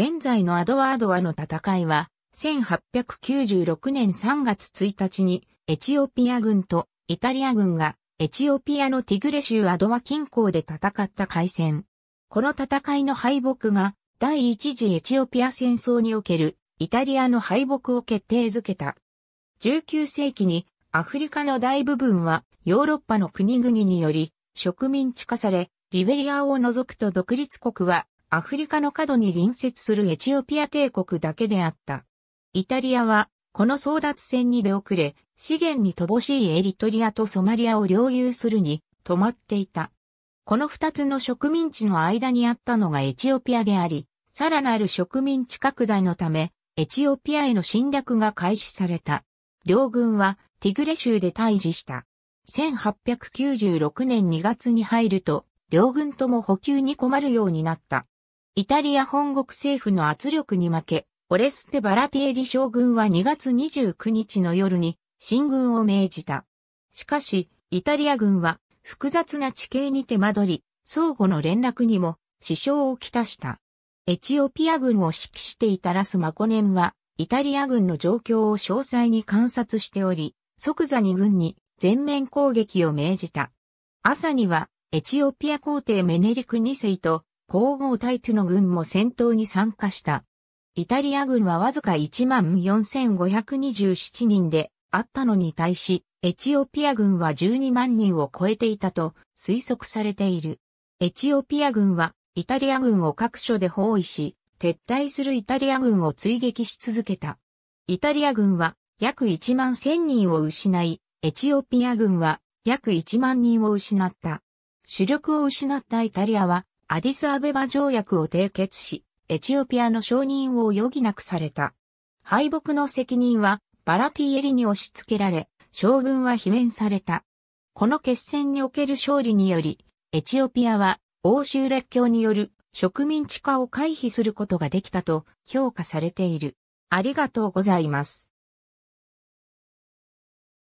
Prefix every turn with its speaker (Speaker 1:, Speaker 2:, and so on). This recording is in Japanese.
Speaker 1: 現在のアドワードワの戦いは、1896年3月1日に、エチオピア軍とイタリア軍が、エチオピアのティグレ州アドワ近郊で戦った海戦。この戦いの敗北が、第一次エチオピア戦争における、イタリアの敗北を決定づけた。19世紀に、アフリカの大部分は、ヨーロッパの国々により、植民地化され、リベリアを除くと独立国はアフリカの角に隣接するエチオピア帝国だけであった。イタリアは、この争奪戦に出遅れ、資源に乏しいエリトリアとソマリアを領有するに、止まっていた。この二つの植民地の間にあったのがエチオピアであり、さらなる植民地拡大のため、エチオピアへの侵略が開始された。両軍はティグレ州で退治した。1896年2月に入ると、両軍とも補給に困るようになった。イタリア本国政府の圧力に負け、オレステ・バラティエリ将軍は2月29日の夜に進軍を命じた。しかし、イタリア軍は複雑な地形に手間取り、相互の連絡にも支障をきたした。エチオピア軍を指揮していたラス・マコネンは、イタリア軍の状況を詳細に観察しており、即座に軍に全面攻撃を命じた。朝には、エチオピア皇帝メネリク2世と皇后隊イトゥの軍も戦闘に参加した。イタリア軍はわずか14,527人であったのに対し、エチオピア軍は12万人を超えていたと推測されている。エチオピア軍はイタリア軍を各所で包囲し、撤退するイタリア軍を追撃し続けた。イタリア軍は約1万1000人を失い、エチオピア軍は約1万人を失った。主力を失ったイタリアはアディスアベバ条約を締結し、エチオピアの承認を余儀なくされた。敗北の責任はバラティエリに押し付けられ、将軍は罷免された。この決戦における勝利により、エチオピアは欧州列強による植民地化を回避することができたと評価されている。ありがとうございます。